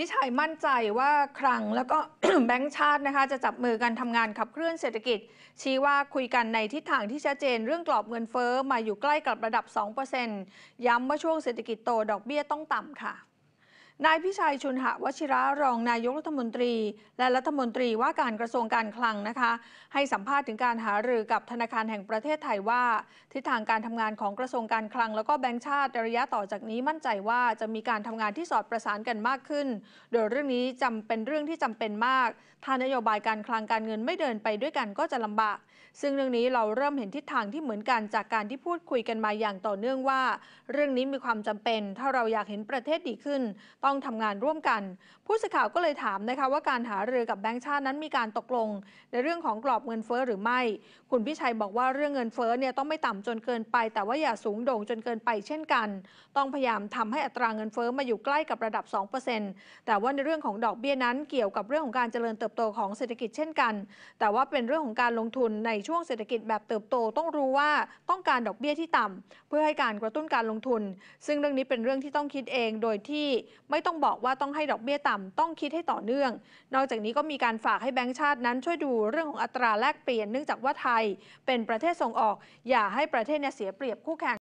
พี่ชัยมั่นใจว่าครั้งแล้วก็แบงก์ชาตินะคะ จะจับมือกันทำงานขับเคลื่อนเศรษฐกิจ ชี้ว่าคุยกันในทิศทางที่ชัดเจนเรื่องกรอบเงินเฟอ้อมาอยู่ใกล้กับระดับ 2%ย้ำว่าช่วงเศรษฐกิจโตดอกเบี้ยต้องต่ำค่ะนายพิชัยชุนหะวชิระรองนายกรัฐมนตรี และรัฐมนตรีว่าการกระทรวงการคลังนะคะให้สัมภาษณ์ถึงการหารือกับธนาคารแห่งประเทศไทยว่าทิศทางการทำงานของกระทรวงการคลัง แล้วก็แบงก์ชาติระยะต่อจากนี้มั่นใจว่าจะมีการทำงานที่สอดประสานกันมากขึ้น โดยเรื่องนี้จำเป็นเรื่องที่จำเป็นมาก ถ้านโยบายการคลังการเงินไม่เดินไปด้วยกันก็จะลำบากซึ่งเรื่องนี้เราเริ่มเห็นทิศทางที่เหมือนกัน จากการที่พูดคุยกันมาอย่างต่อเนื่องว่า เรื่องนี้มีความจำเป็น ถ้าเราอยากเห็นประเทศดีขึ้นต้องทำงานร่วมกัน ผู้สื่อข่าวก็เลยถามนะคะว่าการหารือกับแบงก์ชาตินั้นมีการตกลง ในเรื่องของกรอบเงินเฟ้อหรือไม่ คุณพิชัยบอกว่าเรื่องเงินเฟ้อเนี่ยต้องไม่ต่ำจนเกินไป แต่ว่าอย่าสูงโด่งจนเกินไปเช่นกัน ต้องพยายามทำให้อัตราเงินเฟ้อมาอยู่ใกล้กับระดับ 2%แต่ว่าในเรื่องของดอกเบี้ยนั้นเกี่ยวกับเรื่องของการเจริญเติบโตของเศรษฐกิจเช่นกัน แต่ว่าเป็นเรื่องของการลงทุนในช่วงเศรษฐกิจแบบเติบโตต้องรู้ว่าต้องการดอกเบี้ยที่ต่ำเพื่อให้การกระตุ้นการลงทุน ซึ่งเรื่องนี้เป็นเรื่องที่ต้องคิดเองโดยที่ไม่ไม่ต้องบอกว่าต้องให้ดอกเบี้ยต่ำ ต้องคิดให้ต่อเนื่อง นอกจากนี้ก็มีการฝากให้แบงก์ชาตินั้นช่วยดูเรื่องของอัตราแลกเปลี่ยนเนื่องจากว่าไทยเป็นประเทศส่งออก อย่าให้ประเทศเนี่ยเสียเปรียบคู่แข่ง